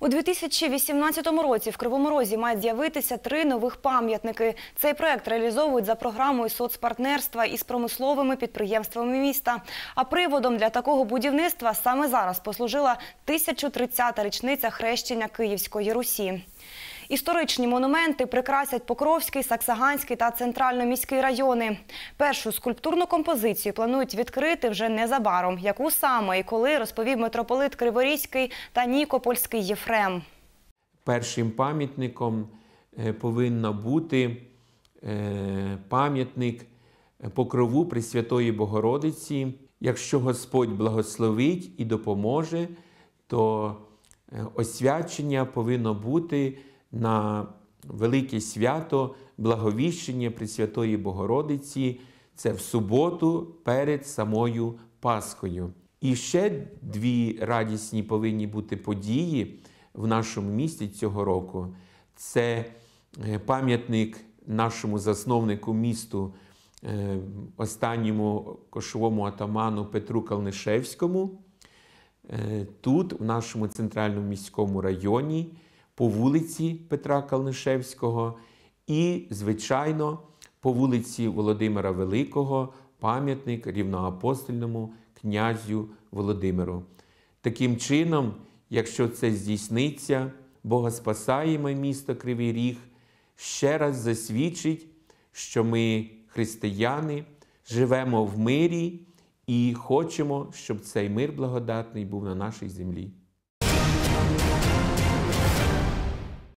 У 2018 році в Кривому Розі мають з'явитися три нових пам'ятники. Цей проект реалізовують за програмою соцпартнерства із промисловими підприємствами міста. А приводом для такого будівництва саме зараз послужила 1030-та річниця хрещення Київської Русі. Історичні монументи прикрасять Покровський, Саксаганський та центрально міський райони. Першу скульптурну композицію планують відкрити вже незабаром, яку саме і коли розповів митрополит Криворізький та Нікопольський Єфрем. Першим пам'ятником е, повинна бути е, пам'ятник покрову Пресвятої Богородиці. Якщо Господь благословить і допоможе, то е, освячення повинно бути на велике свято Благовіщення Пресвятої Богородиці, це в суботу перед самою Пасхою. І ще дві радісні повинні бути події в нашому місті цього року. Це е, пам'ятник нашому засновнику місту, е, останньому кошовому атаману Петру Калнишевському. Е, тут, в нашому центральному міському районі, по вулиці Петра Калнишевського і, звичайно, по вулиці Володимира Великого, пам'ятник рівноапостольному князю Володимиру. Таким чином, якщо це здійсниться, Бога спасаємо місто Кривий Ріг ще раз засвідчить, що ми, християни, живемо в мирі і хочемо, щоб цей мир благодатний був на нашій землі.